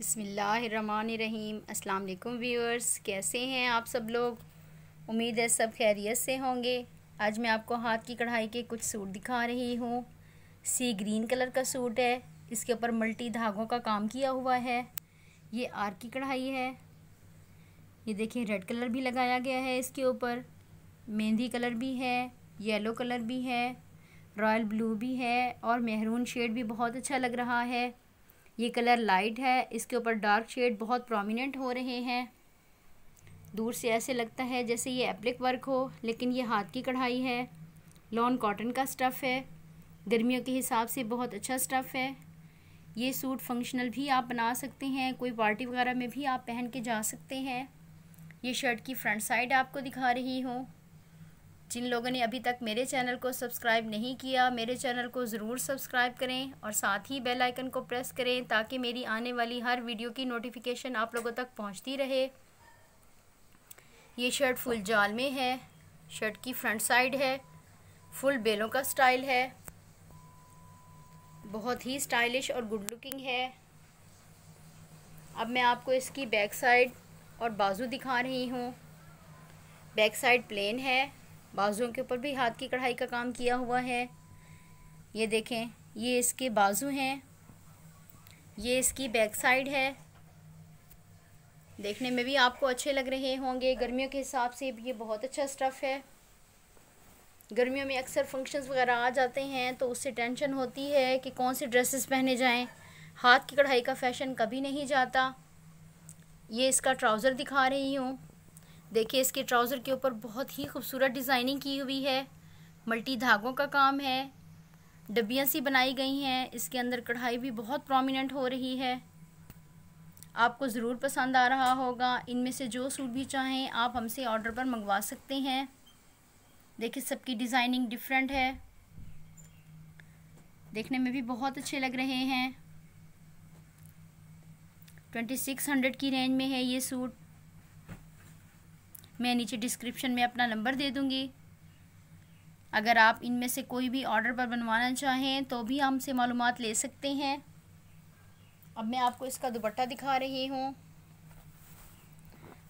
बसमीम अल्लाम व्यूअर्स कैसे हैं आप सब लोग उम्मीद है सब खैरियत से होंगे आज मैं आपको हाथ की कढ़ाई के कुछ सूट दिखा रही हूँ सी ग्रीन कलर का सूट है इसके ऊपर मल्टी धागों का काम किया हुआ है ये आर की कढ़ाई है ये देखिए रेड कलर भी लगाया गया है इसके ऊपर मेहंदी कलर भी है येलो कलर भी है रॉयल ब्लू भी है और मेहरून शेड भी बहुत अच्छा लग रहा है ये कलर लाइट है इसके ऊपर डार्क शेड बहुत प्रोमिनेंट हो रहे हैं दूर से ऐसे लगता है जैसे ये एप्लिक वर्क हो लेकिन ये हाथ की कढ़ाई है लॉन कॉटन का स्टफ़ है गर्मियों के हिसाब से बहुत अच्छा स्टफ़ है ये सूट फंक्शनल भी आप बना सकते हैं कोई पार्टी वगैरह में भी आप पहन के जा सकते हैं ये शर्ट की फ्रंट साइड आपको दिखा रही हूँ जिन लोगों ने अभी तक मेरे चैनल को सब्सक्राइब नहीं किया मेरे चैनल को ज़रूर सब्सक्राइब करें और साथ ही बेल आइकन को प्रेस करें ताकि मेरी आने वाली हर वीडियो की नोटिफिकेशन आप लोगों तक पहुंचती रहे ये शर्ट फुल जाल में है शर्ट की फ्रंट साइड है फुल बेलों का स्टाइल है बहुत ही स्टाइलिश और गुड लुकिंग है अब मैं आपको इसकी बैक साइड और बाजू दिखा रही हूँ बैक साइड प्लेन है बाजुओं के ऊपर भी हाथ की कढ़ाई का काम किया हुआ है ये देखें ये इसके बाजू हैं ये इसकी बैक साइड है देखने में भी आपको अच्छे लग रहे होंगे गर्मियों के हिसाब से ये बहुत अच्छा स्टफ़ है गर्मियों में अक्सर फंक्शंस वगैरह आ जाते हैं तो उससे टेंशन होती है कि कौन से ड्रेसेस पहने जाएं हाथ की कढ़ाई का फैशन कभी नहीं जाता ये इसका ट्राउज़र दिखा रही हूँ देखिए इसके ट्राउज़र के ऊपर बहुत ही खूबसूरत डिज़ाइनिंग की हुई है मल्टी धागों का काम है डब्बियाँ सी बनाई गई हैं इसके अंदर कढ़ाई भी बहुत प्रोमिनेंट हो रही है आपको ज़रूर पसंद आ रहा होगा इनमें से जो सूट भी चाहें आप हमसे ऑर्डर पर मंगवा सकते हैं देखिए सबकी डिज़ाइनिंग डिफरेंट है देखने में भी बहुत अच्छे लग रहे हैं ट्वेंटी सिक्स हंड्रेड की रेंज में है ये सूट मैं नीचे डिस्क्रिप्शन में अपना नंबर दे दूँगी अगर आप इनमें से कोई भी ऑर्डर पर बनवाना चाहें तो भी हमसे मालूम ले सकते हैं अब मैं आपको इसका दुपट्टा दिखा रही हूँ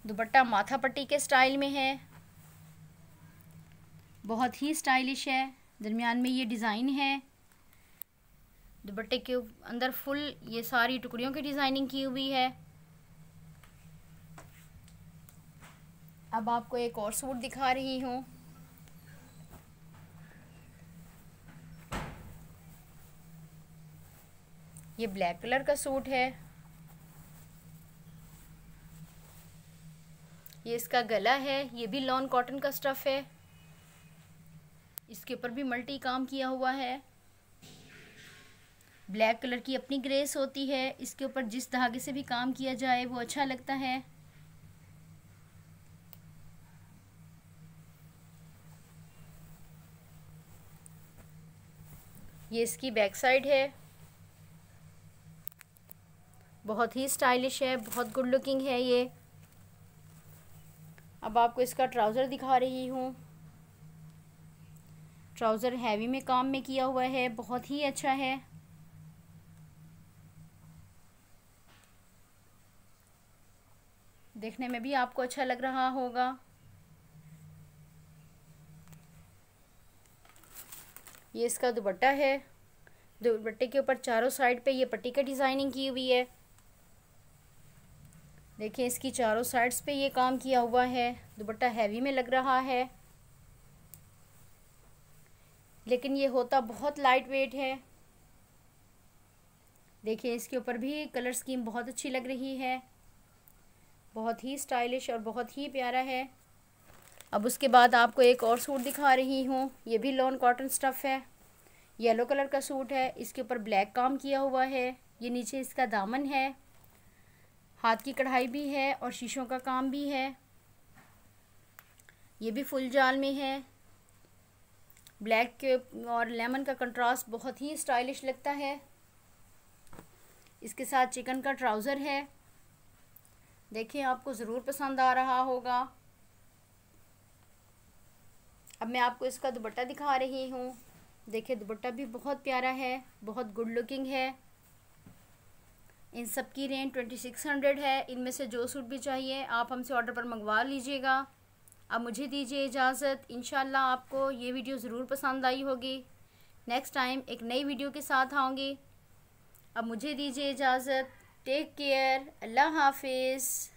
दुपट्टा माथा पट्टी के स्टाइल में है बहुत ही स्टाइलिश है दरमियान में ये डिज़ाइन है दुपट्टे के अंदर फुल ये सारी टुकड़ियों की डिज़ाइनिंग की हुई है अब आपको एक और सूट दिखा रही हूँ ये ब्लैक कलर का सूट है ये इसका गला है ये भी लॉन कॉटन का स्टफ़ है इसके ऊपर भी मल्टी काम किया हुआ है ब्लैक कलर की अपनी ग्रेस होती है इसके ऊपर जिस धागे से भी काम किया जाए वो अच्छा लगता है ये इसकी बैक साइड है बहुत ही स्टाइलिश है बहुत गुड लुकिंग है ये अब आपको इसका ट्राउज़र दिखा रही हूँ ट्राउज़र हैवी में काम में किया हुआ है बहुत ही अच्छा है देखने में भी आपको अच्छा लग रहा होगा ये इसका दुपट्टा है दुपट्टे के ऊपर चारों साइड पे ये पट्टी का डिज़ाइनिंग की हुई है देखिए इसकी चारों साइड्स पे ये काम किया हुआ है दुपट्टा हैवी में लग रहा है लेकिन ये होता बहुत लाइट वेट है देखिए इसके ऊपर भी कलर स्कीम बहुत अच्छी लग रही है बहुत ही स्टाइलिश और बहुत ही प्यारा है अब उसके बाद आपको एक और सूट दिखा रही हूँ ये भी लॉन कॉटन स्टफ़ है येलो कलर का सूट है इसके ऊपर ब्लैक काम किया हुआ है ये नीचे इसका दामन है हाथ की कढ़ाई भी है और शीशों का काम भी है ये भी फुल जाल में है ब्लैक के और लेमन का कंट्रास्ट बहुत ही स्टाइलिश लगता है इसके साथ चिकन का ट्राउज़र है देखिए आपको ज़रूर पसंद आ रहा होगा अब मैं आपको इसका दुपट्टा दिखा रही हूँ देखिए दुपट्टा भी बहुत प्यारा है बहुत गुड लुकिंग है इन सब की रेंज ट्वेंटी सिक्स हंड्रेड है इनमें से जो सूट भी चाहिए आप हमसे ऑर्डर पर मंगवा लीजिएगा अब मुझे दीजिए इजाज़त इन आपको ये वीडियो ज़रूर पसंद आई होगी नेक्स्ट टाइम एक नई वीडियो के साथ आऊँगी अब मुझे दीजिए इजाज़त टेक केयर अल्लाह हाफिज़